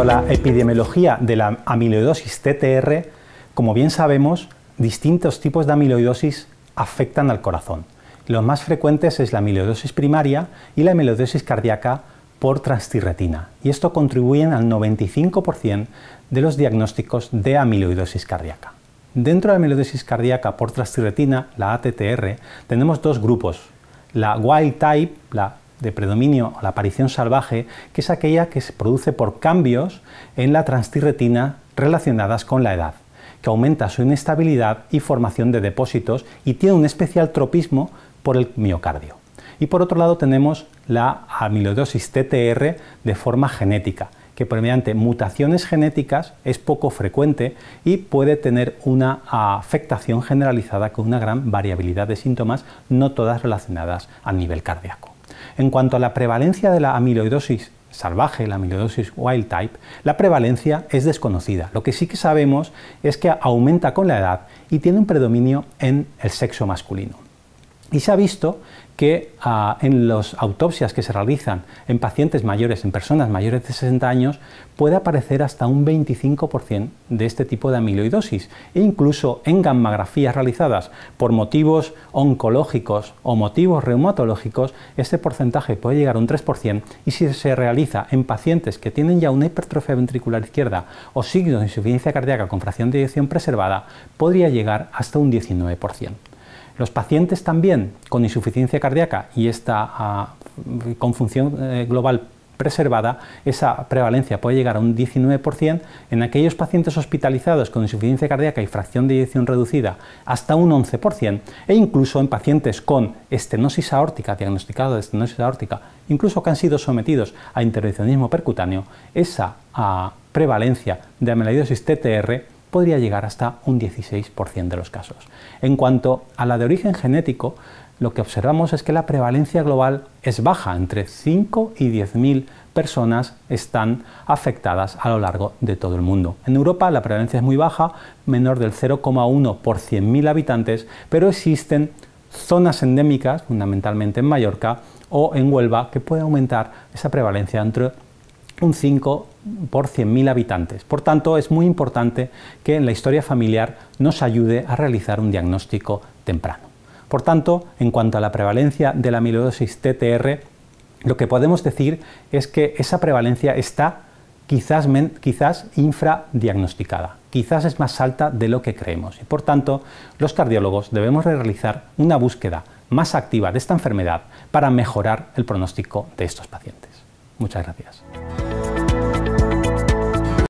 a la epidemiología de la amiloidosis TTR, como bien sabemos, distintos tipos de amiloidosis afectan al corazón. Los más frecuentes es la amiloidosis primaria y la amiloidosis cardíaca por transtiretina. y esto contribuyen al 95% de los diagnósticos de amiloidosis cardíaca. Dentro de la amiloidosis cardíaca por transtirretina, la ATTR, tenemos dos grupos, la wild type, la de predominio o la aparición salvaje, que es aquella que se produce por cambios en la transtirretina relacionadas con la edad, que aumenta su inestabilidad y formación de depósitos y tiene un especial tropismo por el miocardio. Y por otro lado tenemos la amiloidosis TTR de forma genética, que mediante mutaciones genéticas es poco frecuente y puede tener una afectación generalizada con una gran variabilidad de síntomas, no todas relacionadas a nivel cardíaco. En cuanto a la prevalencia de la amiloidosis salvaje, la amiloidosis wild type, la prevalencia es desconocida. Lo que sí que sabemos es que aumenta con la edad y tiene un predominio en el sexo masculino. Y se ha visto que ah, en las autopsias que se realizan en pacientes mayores, en personas mayores de 60 años, puede aparecer hasta un 25% de este tipo de amiloidosis. E incluso en gammagrafías realizadas por motivos oncológicos o motivos reumatológicos, este porcentaje puede llegar a un 3%. Y si se realiza en pacientes que tienen ya una hipertrofia ventricular izquierda o signos de insuficiencia cardíaca con fracción de dirección preservada, podría llegar hasta un 19%. Los pacientes también con insuficiencia cardíaca y esta ah, con función eh, global preservada, esa prevalencia puede llegar a un 19%, en aquellos pacientes hospitalizados con insuficiencia cardíaca y fracción de eyección reducida hasta un 11%, e incluso en pacientes con estenosis aórtica, diagnosticados de estenosis aórtica, incluso que han sido sometidos a intervencionismo percutáneo, esa ah, prevalencia de amiloidosis TTR podría llegar hasta un 16% de los casos. En cuanto a la de origen genético, lo que observamos es que la prevalencia global es baja, entre 5 y 10.000 personas están afectadas a lo largo de todo el mundo. En Europa la prevalencia es muy baja, menor del 0,1 por 100.000 habitantes, pero existen zonas endémicas, fundamentalmente en Mallorca o en Huelva, que puede aumentar esa prevalencia entre un 5 por 100.000 habitantes. Por tanto, es muy importante que en la historia familiar nos ayude a realizar un diagnóstico temprano. Por tanto, en cuanto a la prevalencia de la amiloidosis TTR, lo que podemos decir es que esa prevalencia está quizás, quizás infradiagnosticada, quizás es más alta de lo que creemos. Y por tanto, los cardiólogos debemos realizar una búsqueda más activa de esta enfermedad para mejorar el pronóstico de estos pacientes. Muchas gracias.